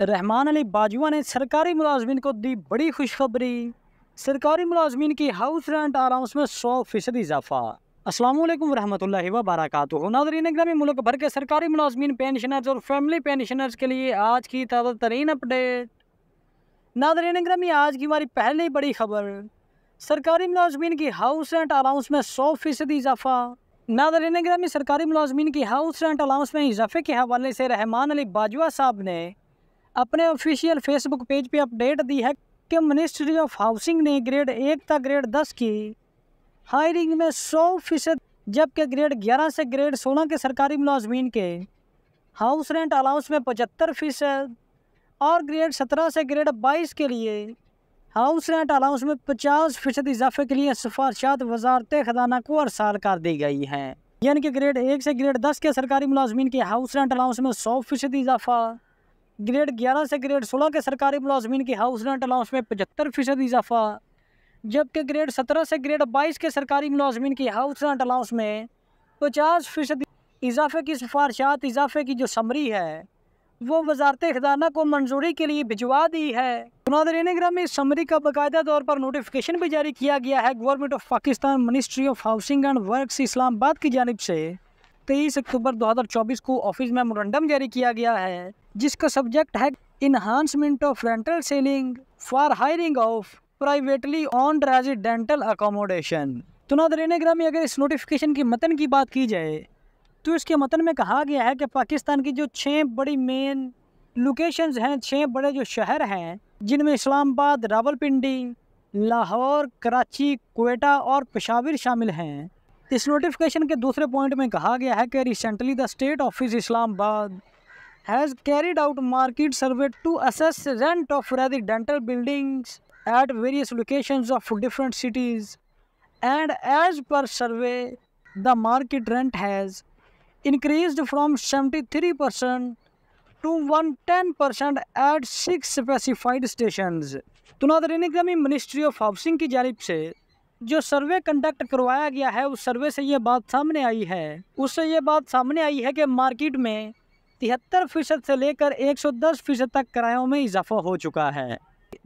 रहमान अली बाजवा ने सरकारी मुलाजमीन को दी बड़ी खुशखबरी सरकारी मुलाजमीन की हाउस रेंट अलाउंस में सौ फीसद इजाफा असलम वरहमल वबरक नाजरीन ग्रामीण मुल्क भर के सरकारी मुलाजमीन पेंशनर्स और फैमिली पेंशनर्स के लिए आज की ताज़ा तरीन अपडेट नाजरीन ग्रामी आज की हमारी पहली बड़ी खबर सरकारी मुलाजमीन की हाउस रेंट अलाउंस में सौ फीसद इजाफा नाजरीन ग्रामी सरकारी मुलाजमीन की हाउस रेंट अलाउंस में इजाफे के हवाले से रहमान अली बाजवा साहब ने अपने ऑफिशियल फेसबुक पेज पे अपडेट दी है कि मिनिस्ट्री ऑफ हाउसिंग ने ग्रेड एक तक ग्रेड दस की हायरिंग में सौ फीसद जबकि ग्रेड ग्यारह से ग्रेड सोलह के सरकारी मुलाजमीन के हाउस रेंट अलाउंस में पचहत्तर फीसद और ग्रेड सत्रह से ग्रेड बाईस के लिए हाउस रेंट अलाउंस में पचास फीसद इजाफे के लिए सिफारशात वजारत खजाना को साल कर दी गई हैं यानी कि ग्रेड एक से ग्रेड दस के सरकारी मुलाजमीन के हाउस रेंट अलाउंस में सौ फीसद इजाफा ग्रेड ग्यारह से ग्रेड सोलह के सरकारी मुलाजमीन की हाउस रेंट अलाउंस में पचहत्तर फ़ीसद इजाफा जबकि ग्रेड सत्रह से ग्रेड बाईस के सरकारी मुलाजमीन की हाउस रेंट अलाउंस में पचास फ़ीसद इजाफे की सिफारशात इजाफे की जो समरी है वो वजारत खजाना को मंजूरी के लिए भिजवा दी है ग्राम में समरी का बाकायदा तौर पर नोटिफिकेशन भी जारी किया गया है government of Pakistan ministry of housing and work Islamabad की जानब से तेईस अक्टूबर 2024 को ऑफिस मेमोरेंडम जारी किया गया है जिसका सब्जेक्ट है enhancement of rental ceiling for hiring of privately on residential accommodation तो नादरीन ग्रामी अगर इस नोटिफिकेशन की मतन की बात की जाए तो इसके मतन में कहा गया है कि पाकिस्तान की जो छः बड़ी मेन लोकेशंस हैं छः बड़े जो शहर हैं जिनमें इस्लामाबाद रावलपिंडी लाहौर कराची कोयटा और पेशावर शामिल हैं इस नोटिफिकेशन के दूसरे पॉइंट में कहा गया है कि recently the state office Islamabad has carried out market survey to assess rent of residential buildings at various location of different cities and as per survey the market rent has increase from seventy three percent to one ten percent at six specified station तो नादरिनिगामी ministry of housing की जानब से जो survey conduct करवाया गया है उस सर्वे से ये बात सामने आई है उससे ये बात सामने आई है कि मार्केट में तिहत्तर फीसद से लेकर 110 फीसद तक किरायों में इजाफा हो चुका है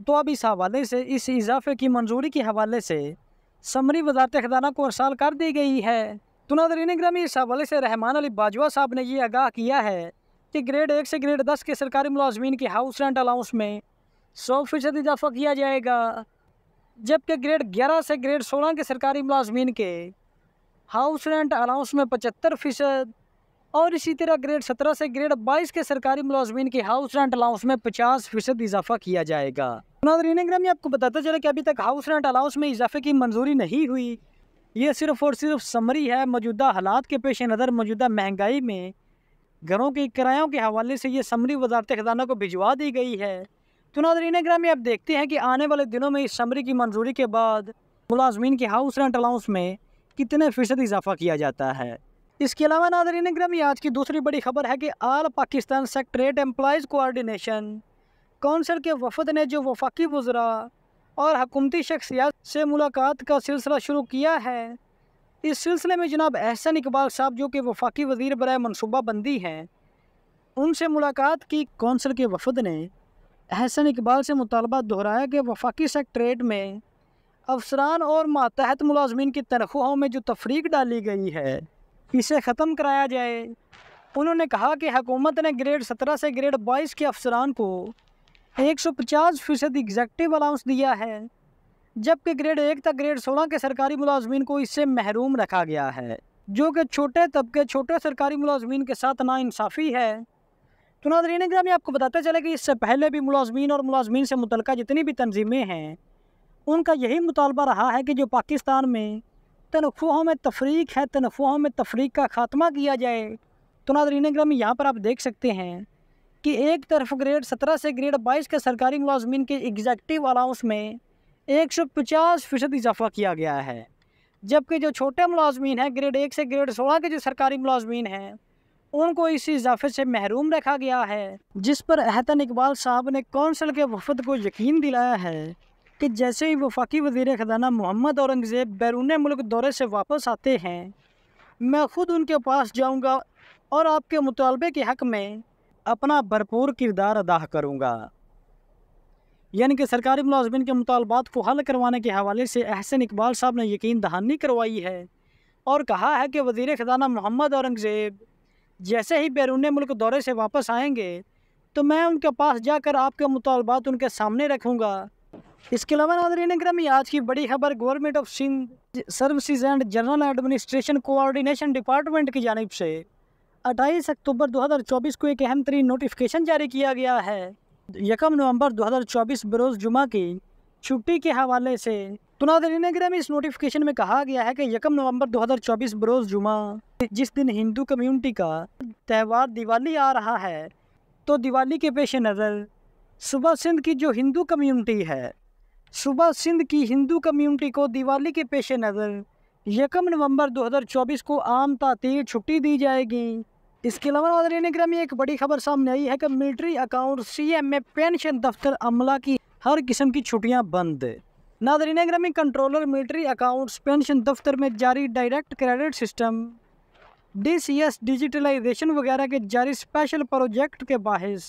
तो अब इस हवाले से इस इजाफे की मंजूरी के हवाले से समरी वजारत खजाना को अरसाल कर दी गई है तो नादरीन ग्रामी इस हवाले से रहमान अली बाजवा साहब ने ये आगाह किया है कि ग्रेड एक से ग्रेड दस के सरकारी मुलाजमीन के हाउस रेंट अलाउंस में सौ फीसद इजाफा किया जाएगा जबकि ग्रेड ग्यारह से ग्रेड सोलह के सरकारी मुलाजमीन के हाउस रेंट अलाउंस में पचहत्तर फ़ीसद और इसी तरह ग्रेड सत्रह से ग्रेड बाईस के सरकारी मुलाजमीन के हाउस रेंट अलाउंस में पचास फ़ीसद इजाफा किया जाएगा नादरीन ग्राम में आपको बताता चला कि अभी तक हाउस रेंट अलाउंस में इजाफे की मंजूरी नहीं हुई ये सिर्फ़ और सिर्फ समरी है मौजूदा हालात के पेश नज़र मौजूदा महंगाई में घरों के किरायों के हवाले से ये समरी वजारत खजाना को भिजवा दी गई है तो नादरीन में आप देखते हैं कि आने वाले दिनों में इस समरी की मंजूरी के बाद मुलाजमीन के हाउस रेंट अलाउंस में कितने फ़ीसद इजाफा किया जाता है इसके अलावा नादरीन में आज की दूसरी बड़ी खबर है कि all Pakistan secretariat employees coordination council के वफद ने जो वफाकी वज्रा और हकूमती शख्सियात से मुलाकात का सिलसिला शुरू किया है इस सिलसिले में जनाब एहसन इकबाल साहब जो कि वफाकी वजीर बरए मनसूबाबंदी हैं उनसे मुलाकात की कौंसिल के वफद ने हसन इकबाल से मुतालबा दोहराया कि वफाकी सेक्ट्रेट में अफसरान और मातहत मुलाजमीन की तनख्वाहों में जो तफरीक डाली गई है इसे ख़त्म कराया जाए उन्होंने कहा कि हकूमत ने ग्रेड सत्रह से ग्रेड बाईस के अफसरान को एक सौ पचास फ़ीसद एग्जैक्टिव अलाउंस दिया है जबकि ग्रेड एक तक ग्रेड सोलह के सरकारी मुलाजमीन को इससे महरूम रखा गया है जो कि छोटे तबके छोटे सरकारी मुलाजमीन के साथ नाानसाफ़ी है तो नाजरीन ग्राम में आपको बताते चले कि इससे पहले भी मुलाजमीन और मुलाजमीन से मुतल जितनी भी तनजीमें हैं उनका यही मुतालबा रहा है कि जो पाकिस्तान में तनख्वाहों में तफरीक है तनख्वाहों में तफरीक का खात्मा किया जाए तो नाजरीन ग्राम यहाँ पर आप देख सकते हैं कि एक तरफ ग्रेड सत्रह से ग्रेड बाईस के सरकारी मुलाजमीन के एग्जेक्टिव अलाउंस में एक सौ पचास फ़ीसद इजाफा किया गया है जबकि जो छोटे मुलाजमीन हैं ग्रेड एक से ग्रेड सोलह के जो सरकारी मुलाजमीन हैं उनको इस इजाफे से महरूम रखा गया है जिस पर अहतन इकबाल साहब ने कौंसल के वफद को यकीन दिलाया है कि जैसे ही वफाकी वजीर खजाना मोहम्मद औरंगज़ेब बैरून मुल्क दौरे से वापस आते हैं मैं ख़ुद उनके पास जाऊँगा और आपके मुतालबे के हक़ में अपना भरपूर किरदार अदा करूँगा यानी कि सरकारी मुलाजमन के मुतालबात को हल करवाने के हवाले से अहसन इकबाल साहब ने यकीन दहानी करवाई है और कहा है कि वजीर खजाना मोहम्मद औरंगज़ेब जैसे ही बैरून मुल्क दौरे से वापस आएंगे तो मैं उनके पास जाकर आपके मुतालबात उनके सामने रखूँगा इसके अलावा नादरीन ग्रामी आज की बड़ी खबर government of Sindh services and general administration coordination department की जानब से अट्ठाईस अक्टूबर 2024 को एक अहम तरीन नोटिफिकेशन जारी किया गया है यकम नवंबर 2024 बरोज़ जुमा की छुट्टी के हवाले से तो नगर में इस नोटिफिकेशन में कहा गया है कि यकम नवंबर 2024 बरोज जुमा जिस दिन हिंदू कम्युनिटी का त्यौहार दिवाली आ रहा है तो दिवाली के पेश नज़र सुबह सिंध की जो हिंदू कम्युनिटी है सुबह सिंध की हिंदू कम्युनिटी को दिवाली के पेश नज़र यकम नवंबर 2024 को आम तातील छुट्टी दी जाएगी इसके अलावा नादर में एक बड़ी खबर सामने आई है कि military account C M pension दफ्तर अमला की हर किस्म की छुट्टियाँ बंद नादरीन ग्रामीण कंट्रोलर मिलिट्री अकाउंट्स पेंशन दफ्तर में जारी direct credit system DCS digitalization वगैरह के जारी स्पेशल प्रोजेक्ट के बाहिस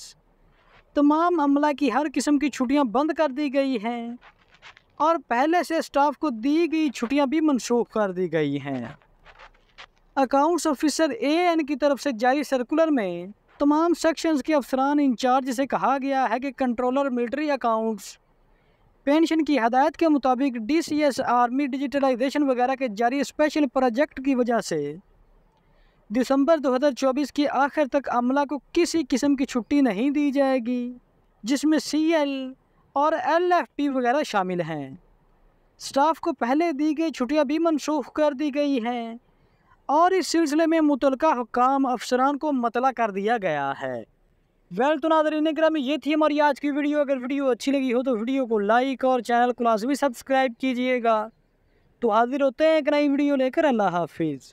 तमाम अमला की हर किस्म की छुट्टियां बंद कर दी गई हैं और पहले से स्टाफ को दी गई छुट्टियां भी मनसूख कर दी गई हैं अकाउंट्स ऑफिसर ए एन की तरफ से जारी सर्कुलर में तमाम सेक्शंस के अफसरान इंचार्ज से कहा गया है कि कंट्रोलर मिलिट्री अकाउंट्स पेंशन की हदायत के मुताबिक डीसीएस आर्मी डिजिटलाइजेशन वगैरह के जारी स्पेशल प्रोजेक्ट की वजह से दिसंबर 2024 के आखिर तक अमला को किसी किस्म की छुट्टी नहीं दी जाएगी जिसमें सीएल और एलएफपी वगैरह शामिल हैं स्टाफ को पहले दी गई छुट्टियां भी मनसूख कर दी गई हैं और इस सिलसिले में मुतलका हुकाम अफसरान को मतला कर दिया गया है वेल तो इन ग्राम ये थी हमारी आज की वीडियो अगर वीडियो अच्छी लगी हो तो वीडियो को लाइक और चैनल को लाजमी सब्सक्राइब कीजिएगा तो हाजिर होते हैं एक नई वीडियो लेकर अल्लाह हाफिज़